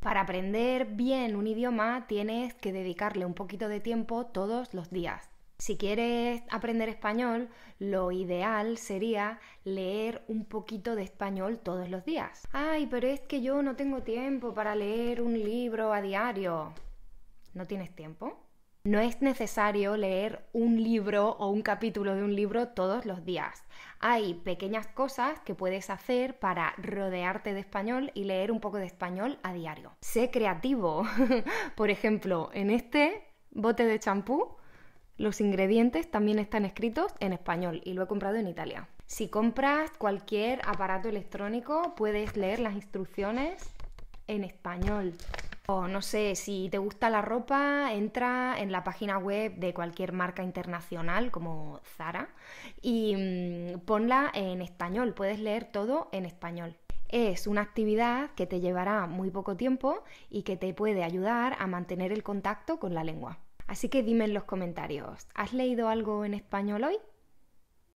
Para aprender bien un idioma tienes que dedicarle un poquito de tiempo todos los días. Si quieres aprender español, lo ideal sería leer un poquito de español todos los días. Ay, pero es que yo no tengo tiempo para leer un libro a diario. ¿No tienes tiempo? No es necesario leer un libro o un capítulo de un libro todos los días. Hay pequeñas cosas que puedes hacer para rodearte de español y leer un poco de español a diario. Sé creativo. Por ejemplo, en este bote de champú los ingredientes también están escritos en español y lo he comprado en Italia. Si compras cualquier aparato electrónico puedes leer las instrucciones en español. O no sé, si te gusta la ropa, entra en la página web de cualquier marca internacional como Zara y mm, ponla en español, puedes leer todo en español. Es una actividad que te llevará muy poco tiempo y que te puede ayudar a mantener el contacto con la lengua. Así que dime en los comentarios, ¿has leído algo en español hoy?